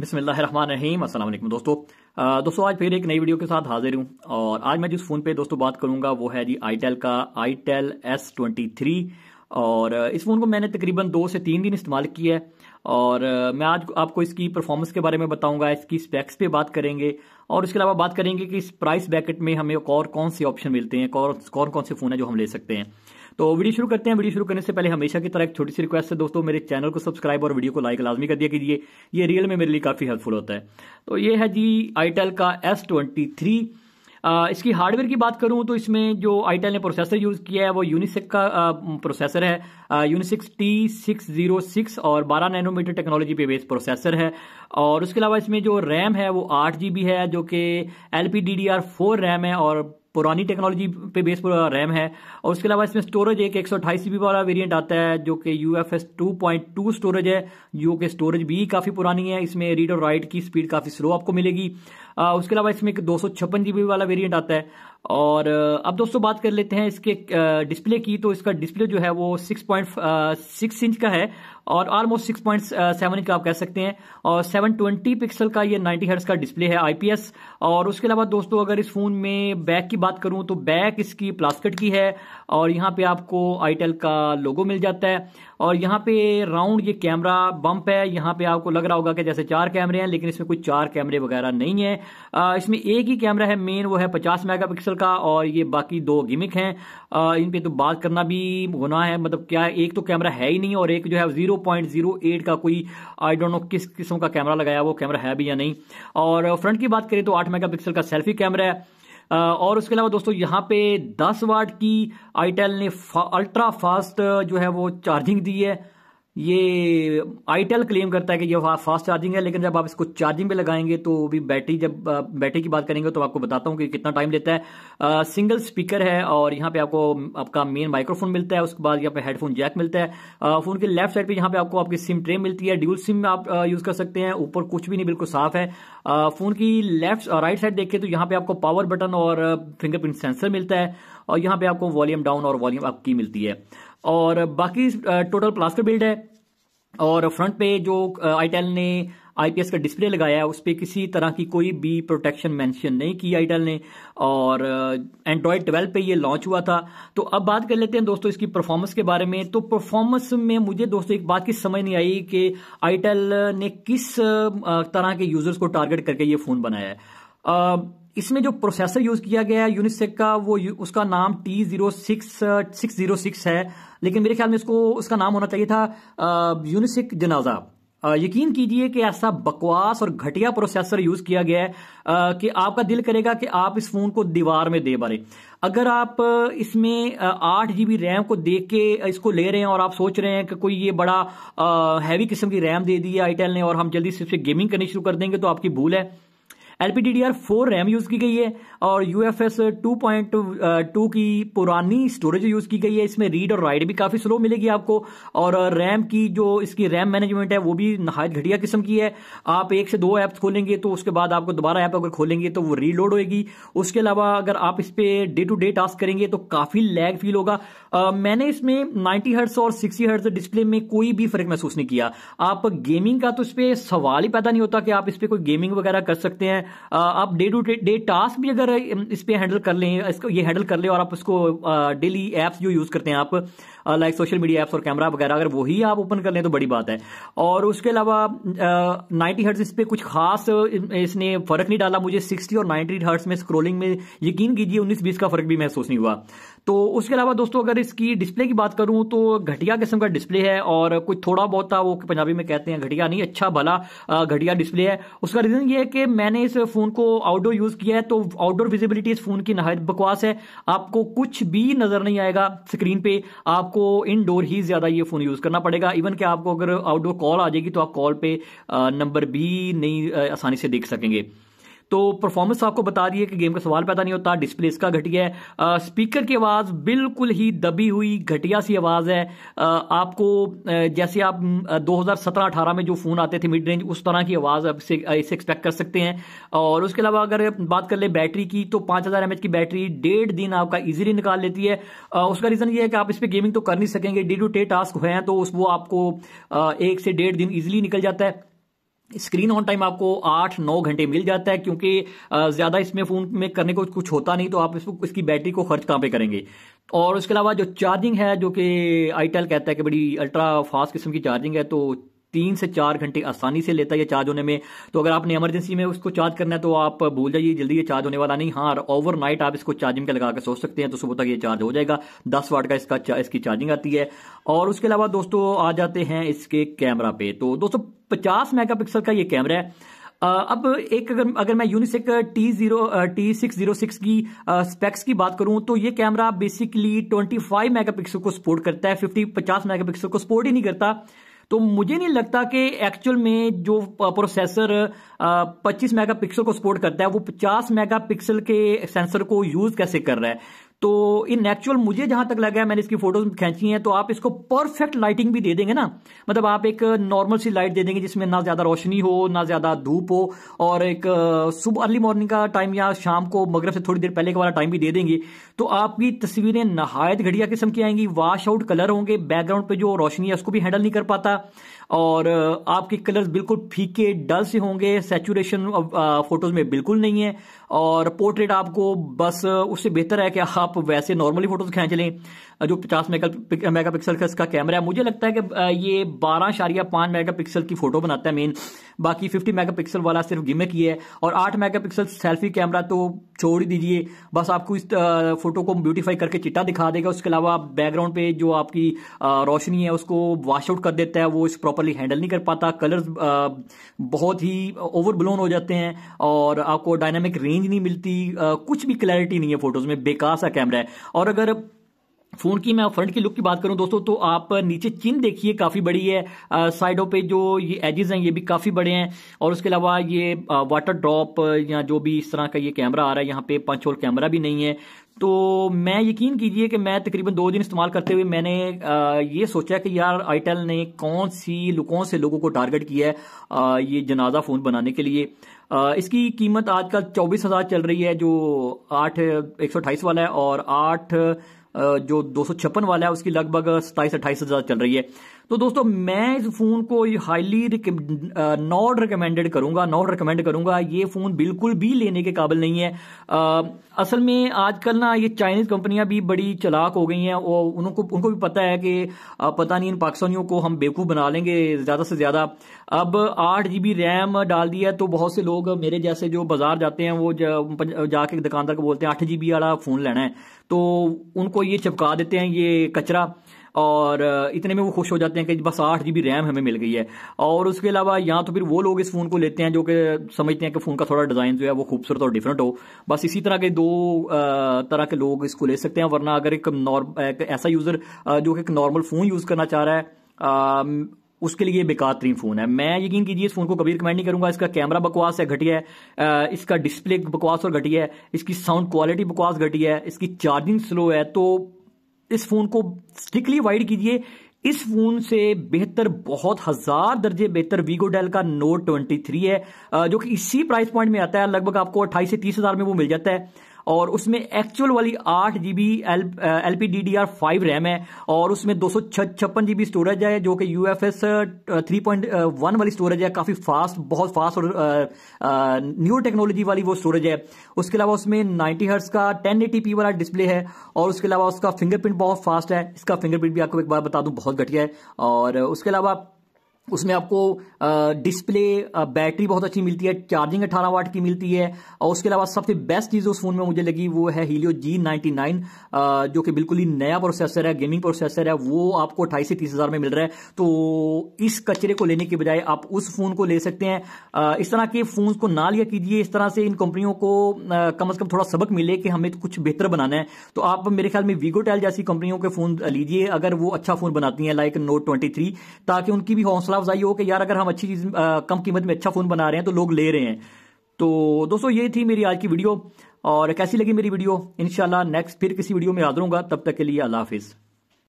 बिसमीम असल दोस्तों आ, दोस्तों आज फिर एक नई वीडियो के साथ हाजिर हूँ और आज मैं जिस फ़ोन पे दोस्तों बात करूँगा वो है जी आईटेल का आईटेल एस ट्वेंटी थ्री और इस फ़ोन को मैंने तकरीबन दो से तीन दिन इस्तेमाल किया है और मैं आज आपको इसकी परफॉर्मेंस के बारे में बताऊंगा इसकी स्पेक्स पे बात करेंगे और इसके अलावा बात करेंगे कि इस प्राइस ब्रैकेट में हमें और कौन से ऑप्शन मिलते हैं कौन कौन से फ़ोन है जो हम ले सकते हैं तो वीडियो शुरू करते हैं वीडियो शुरू करने से पहले हमेशा की तरह एक छोटी सी रिक्वेस्ट है दोस्तों मेरे चैनल को सब्सक्राइब और वीडियो को लाइक लाजमी कर दिया कीजिए ये रियल में मेरे लिए काफ़ी हेल्पफुल होता है तो ये है जी आईटेल का एस ट्वेंटी थ्री इसकी हार्डवेयर की बात करूं तो इसमें जो आईटेल ने प्रोसेसर यूज़ किया है वो यूनिसेक का प्रोसेसर है Unisoc T six zero six और 12 नैनोमीटर टेक्नोलॉजी पे बेस्ड प्रोसेसर है और उसके अलावा इसमें जो रैम है वो आठ जी है जो कि L P D D R four RAM है और पुरानी टेक्नोलॉजी पे पर रैम है और उसके अलावा इसमें स्टोरेज एक एक सौ वाला वेरियंट आता है जो कि U F S two point two storage है जो कि स्टोरेज भी काफ़ी पुरानी है इसमें रीड और राइट की स्पीड काफ़ी स्लो आपको मिलेगी उसके अलावा इसमें एक दो जीबी वाला वेरियंट आता है और अब दोस्तों बात कर लेते हैं इसके डिस्प्ले की तो इसका डिस्प्ले जो है वो सिक्स पॉइंट सिक्स इंच का है और almost six point seven inch का आप कह सकते हैं और सेवन ट्वेंटी पिक्सल का ये नाइन्टी हर्ट्ज का डिस्प्ले है आईपीएस और उसके अलावा दोस्तों अगर इस फोन में बैक की बात करूं तो बैक इसकी प्लास्टिक की है और यहाँ पे आपको आईटेल का लोगो मिल जाता है और यहाँ पे राउंड ये कैमरा बम्प है यहाँ पे आपको लग रहा होगा कि जैसे चार कैमरे हैं लेकिन इसमें कोई चार कैमरे वगैरह नहीं है इसमें एक ही कैमरा है मेन वो है पचास मेगापिक्सल का और ये बाकी दो गिमिक हैं इन पर तो बात करना भी गुना है मतलब क्या है एक तो कैमरा है ही नहीं और एक जो है जीरो पॉइंट जीरो एट का कोई आई डोंट नो किस किस्म का कैमरा लगाया वो कैमरा है भी या नहीं और फ्रंट की बात करें तो आठ मेगा का सेल्फी कैमरा है और उसके अलावा दोस्तों यहाँ पे 10 वाट की आईटेल ने फा, अल्ट्रा फास्ट जो है वो चार्जिंग दी है ये आईटेल क्लेम करता है कि ये फास्ट चार्जिंग है लेकिन जब आप इसको चार्जिंग पे लगाएंगे तो भी बैटरी जब बैटरी की बात करेंगे तो आपको बताता हूँ कि कितना टाइम लेता है आ, सिंगल स्पीकर है और यहाँ पे आपको आपका मेन माइक्रोफोन मिलता है उसके बाद यहाँ पे हेडफोन जैक मिलता है फोन के लेफ्ट साइड पर यहाँ पे आपको आपकी सिम ट्रे मिलती है ड्यूल सिम आप यूज कर सकते हैं ऊपर कुछ भी नहीं बिल्कुल साफ है फोन की लेफ्ट राइट साइड देखिए तो यहाँ पे आपको पावर बटन और फिंगरप्रिंट सेंसर मिलता है और यहाँ पे आपको वॉल्यूम डाउन और वॉल्यूम अप की मिलती है और बाकी टोटल प्लास्टर बिल्ड है और फ्रंट पे जो आईटेल ने आईपीएस का डिस्प्ले लगाया है उस पर किसी तरह की कोई भी प्रोटेक्शन मेंशन नहीं की आईटेल ने और एंड्रॉयड ट्वेल्व पे ये लॉन्च हुआ था तो अब बात कर लेते हैं दोस्तों इसकी परफॉर्मेंस के बारे में तो परफॉर्मेंस में मुझे दोस्तों एक बात की समझ नहीं आई कि आईटेल ने किस तरह के यूजर्स को टारगेट करके ये फोन बनाया है इसमें जो प्रोसेसर यूज किया गया है यूनिसेक का वो उसका नाम T zero six six zero six है लेकिन मेरे ख्याल में इसको उसका नाम होना चाहिए था यूनिसिक जनाजा यकीन कीजिए कि ऐसा बकवास और घटिया प्रोसेसर यूज़ किया गया है कि आपका दिल करेगा कि आप इस फ़ोन को दीवार में दे बारे अगर आप इसमें आठ जी रैम को देख के इसको ले रहे हैं और आप सोच रहे हैं कि कोई ये बड़ा हैवी किस्म की रैम दे दी है आईटेल ने और हम जल्दी से गेमिंग करनी शुरू कर देंगे तो आपकी भूल है एलपीडीडीआर फोर रैम यूज की गई है और U F S two point two की पुरानी स्टोरेज यूज की गई है इसमें रीड और राइट भी काफी स्लो मिलेगी आपको और रैम की जो इसकी रैम मैनेजमेंट है वो भी नहायत घटिया किस्म की है आप एक से दो ऐप खोलेंगे तो उसके बाद आपको दोबारा ऐप अगर खोलेंगे तो वो रीलोड होगी उसके अलावा अगर आप इस per day to day task करेंगे तो काफी लैग फील होगा मैंने इसमें नाइनटी हर्ट्स और सिक्सटी हर्ट्स डिस्प्ले में कोई भी फर्क महसूस नहीं किया आप गेमिंग का तो इस पर सवाल ही पैदा नहीं होता कि आप इस पर कोई गेमिंग वगैरह कर सकते हैं आप डे टू डे टास्क भी अगर इस पर हैंडल कर लें इसको ये हैंडल कर लें और आप उसको डेली एप्स जो यूज़ करते हैं आप लाइक सोशल मीडिया एप्स और कैमरा वगैरह अगर वही आप ओपन कर लें तो बड़ी बात है और उसके अलावा नाइन्टी हर्ट्स इस पर कुछ खास इसने फ़र्क नहीं डाला मुझे सिक्सटी और नाइन्टी हर्ट्स में स्क्रोलिंग में यकीन कीजिए उन्नीस बीस का फ़र्क भी महसूस नहीं हुआ तो उसके अलावा दोस्तों अगर इसकी डिस्प्ले की बात करूं तो घटिया किस्म का डिस्प्ले है और कुछ थोड़ा बहुत था वो पंजाबी में कहते हैं घटिया नहीं अच्छा भला घटिया डिस्प्ले है उसका रीज़न ये है कि मैंने इस फ़ोन को आउटडोर यूज़ किया है तो आउटडोर विजिबिलिटी इस फ़ोन की नहायत बकवास है आपको कुछ भी नज़र नहीं आएगा स्क्रीन पे आपको इनडोर ही ज़्यादा ये फ़ोन यूज़ करना पड़ेगा इवन कि आपको अगर आउटडोर कॉल आ जाएगी तो आप कॉल पे नंबर भी नहीं आसानी से देख सकेंगे तो परफॉर्मेंस आपको बता रही है कि गेम का सवाल पैदा नहीं होता डिस्प्ले इसका घटिया है आ, स्पीकर की आवाज़ बिल्कुल ही दबी हुई घटिया सी आवाज़ है आ, आपको जैसे आप 2017-18 में जो फ़ोन आते थे मिड रेंज उस तरह की आवाज़ आप इसे इसे एक्सपेक्ट कर सकते हैं और उसके अलावा अगर बात कर ले बैटरी की तो पाँच हज़ार की बैटरी डेढ़ दिन आपका ईजिली निकाल लेती है आ, उसका रीज़न ये है कि आप इस पर गेमिंग तो कर नहीं सकेंगे डे टू डे टास्क हैं तो वो आपको एक से डेढ़ दिन ईजिली निकल जाता है स्क्रीन ऑन टाइम आपको आठ नौ घंटे मिल जाता है क्योंकि ज़्यादा इसमें फ़ोन में करने को कुछ होता नहीं तो आप इसको इसकी बैटरी को खर्च कहाँ पे करेंगे और उसके अलावा जो चार्जिंग है जो कि आईटेल कहता है कि बड़ी अल्ट्रा फास्ट किस्म की चार्जिंग है तो तीन से चार घंटे आसानी से लेता है चार्ज होने में तो अगर आपने इमरजेंसी में उसको चार्ज करना है तो आप भूल जाइए जल्दी ये चार्ज होने वाला नहीं हाँ ओवरनाइट आप इसको चार्जिंग के लगा के सोच सकते हैं तो सुबह तक ये चार्ज हो जाएगा दस वाट का इसका इसकी चार्जिंग आती है और उसके अलावा दोस्तों आ जाते हैं इसके कैमरा पे तो दोस्तों पचास मेगा का ये कैमरा है अब एक अगर अगर मैं Unisoc T zero T six zero six की स्पेक्स की बात करूं तो ये camera basically twenty five mega को सपोर्ट करता है फिफ्टी पचास मेगा को सपोर्ट ही नहीं करता तो मुझे नहीं लगता कि एक्चुअल में जो प्रोसेसर 25 मेगापिक्सल को सपोर्ट करता है वो 50 मेगापिक्सल के सेंसर को यूज कैसे कर रहा है तो इन एक्चुअल मुझे जहां तक लगा है मैंने इसकी फोटोज खींची हैं तो आप इसको परफेक्ट लाइटिंग भी दे देंगे ना मतलब आप एक नॉर्मल सी लाइट दे देंगे जिसमें ना ज्यादा रोशनी हो ना ज्यादा धूप हो और एक सुबह अर्ली मॉर्निंग का टाइम या शाम को मगरब से थोड़ी देर पहले का वाला टाइम भी दे देंगे तो आपकी तस्वीरें नहायत घड़िया किस्म की आएंगी वाश आउट कलर होंगे बैकग्राउंड पे जो रोशनी है उसको भी हैंडल नहीं कर पाता और आपके कलर्स बिल्कुल फीके डल से होंगे सेचुरेशन फोटोज में बिल्कुल नहीं है और पोर्ट्रेट आपको बस उससे बेहतर है कि आप वैसे नॉर्मली फोटोज खींच लें जो 50 मेगा पिक्सल का इसका कैमरा है मुझे लगता है कि ये बारह शारिया पांच मेगा पिक्सल की फोटो बनाता है मेन बाकी 50 मेगा पिक्सल वाला सिर्फ गिमिक ही है और 8 मेगा पिक्सल सेल्फी कैमरा तो छोड़ ही दीजिए बस आपको इस फोटो को ब्यूटीफाई करके चिट्टा दिखा देगा उसके अलावा बैकग्राउंड पे जो आपकी रोशनी है उसको वाश आउट कर देता है वो इस प्रॉपरली हैंडल नहीं कर पाता कलर्स बहुत ही ओवर हो जाते हैं और आपको डायनामिक रेंज रेंज नहीं मिलती आ, कुछ भी क्लैरिटी नहीं है फोटोज में बेकार सा कैमरा है और अगर फोन की मैं फ्रंट की लुक की बात करूं दोस्तों तो आप नीचे चिन देखिए काफी बड़ी है साइडों पे जो ये एजेस हैं ये भी काफी बड़े हैं और उसके अलावा ये आ, वाटर ड्रॉप या जो भी इस तरह का ये कैमरा आ रहा है यहाँ पे पंच होल कैमरा भी नहीं है तो मैं यकीन कीजिए कि मैं तकरीबन दो दिन इस्तेमाल करते हुए मैंने ये सोचा कि यार आईटेल ने कौन सी लुकों से लोगों को टारगेट किया है ये जनाजा फ़ोन बनाने के लिए इसकी कीमत आजकल चौबीस हजार चल रही है जो आठ एक सौ अठाईस वाला है और आठ जो दो सौ छप्पन वाला है उसकी लगभग सताईस अट्ठाईस हजार चल रही है तो दोस्तों मैं इस फ़ोन को हाईली नॉट रिकमेंडेड करूंगा नॉट रिकमेंड करूंगा ये फ़ोन बिल्कुल भी लेने के काबिल नहीं है आ, असल में आजकल ना ये चाइनीज़ कंपनियां भी बड़ी चलाक हो गई हैं और उनको उनको भी पता है कि पता नहीं इन पाकिस्तानियों को हम बेवकूफ़ बना लेंगे ज़्यादा से ज़्यादा अब आठ जी रैम डाल दिया तो बहुत से लोग मेरे जैसे जो बाज़ार जाते हैं वो जाके जा दुकानदार को बोलते हैं आठ जी वाला फ़ोन लेना है तो उनको ये चिपका देते हैं ये कचरा और इतने में वो खुश हो जाते हैं कि बस आठ जी रैम हमें मिल गई है और उसके अलावा या तो फिर वो लोग इस फ़ोन को लेते हैं जो कि समझते हैं कि फ़ोन का थोड़ा डिज़ाइन जो है वो खूबसूरत और डिफरेंट हो बस इसी तरह के दो तरह के लोग इसको ले सकते हैं वरना अगर एक नॉर्म ऐसा यूज़र जो कि एक नॉर्मल फ़ोन यूज़ करना चाह रहा है उसके लिए बेकार तरीन फ़ोन है मैं यकीन कीजिए इस फ़ोन को कभी रिकमेंड नहीं करूंगा इसका कैमरा बकवास है घटिया है इसका डिस्प्ले बकवास और घटिया है इसकी साउंड क्वालिटी बकवास घटिया है इसकी चार्जिंग स्लो है तो इस फोन को स्ट्रिकली वाइड कीजिए इस फोन से बेहतर बहुत हजार दर्जे बेहतर वीगो डेल का नोट 23 है जो कि इसी प्राइस पॉइंट में आता है लगभग आपको अट्ठाईस से तीस हजार में वो मिल जाता है और उसमें एक्चुअल वाली आठ G B L L P D D R five RAM है और उसमें दो सौ छप्पन जी बी स्टोरेज है जो कि U F S three point one वाली स्टोरेज है काफ़ी फास्ट बहुत फास्ट और न्यू uh, टेक्नोलॉजी uh, वाली वो स्टोरेज है उसके अलावा उसमें नाइन्टी हर्ट्स का टेन एटी पी वाला डिस्प्ले है और उसके अलावा उसका फिंगरप्रिंट बहुत फास्ट है इसका फिंगरप्रिंट भी आपको एक बार बता दूं बहुत घटिया है और उसके अलावा उसमें आपको डिस्प्ले बैटरी बहुत अच्छी मिलती है चार्जिंग 18 वाट की मिलती है और उसके अलावा सबसे बेस्ट चीज़ उस फोन में मुझे लगी वो है हीलियो जी नाइन्टी नाइन जो कि बिल्कुल ही नया प्रोसेसर है गेमिंग प्रोसेसर है वो आपको अट्ठाईस से तीस हज़ार में मिल रहा है तो इस कचरे को लेने के बजाय आप उस फ़ोन को ले सकते हैं इस तरह के फ़ोन को ना लिया कीजिए इस तरह से इन कंपनियों को कम अज़ कम थोड़ा सबक मिले कि हमें तो कुछ बेहतर बनाना है तो आप मेरे ख्याल में वीगोटेल जैसी कंपनियों के फ़ोन लीजिए अगर वो अच्छा फ़ोन बनाती हैं लाइक नोट ट्वेंटी ताकि उनकी भी हौसला अफजाई हो कि यार अगर हम अच्छी चीज़ कम कीमत में अच्छा फ़ोन बना रहे हैं तो लोग ले रहे हैं तो दोस्तों ये थी मेरी आज की वीडियो और कैसी लगी मेरी वीडियो इनशाला नेक्स्ट फिर किसी वीडियो में हाजिर होगा तब तक के लिए अल्लाह हाफिज़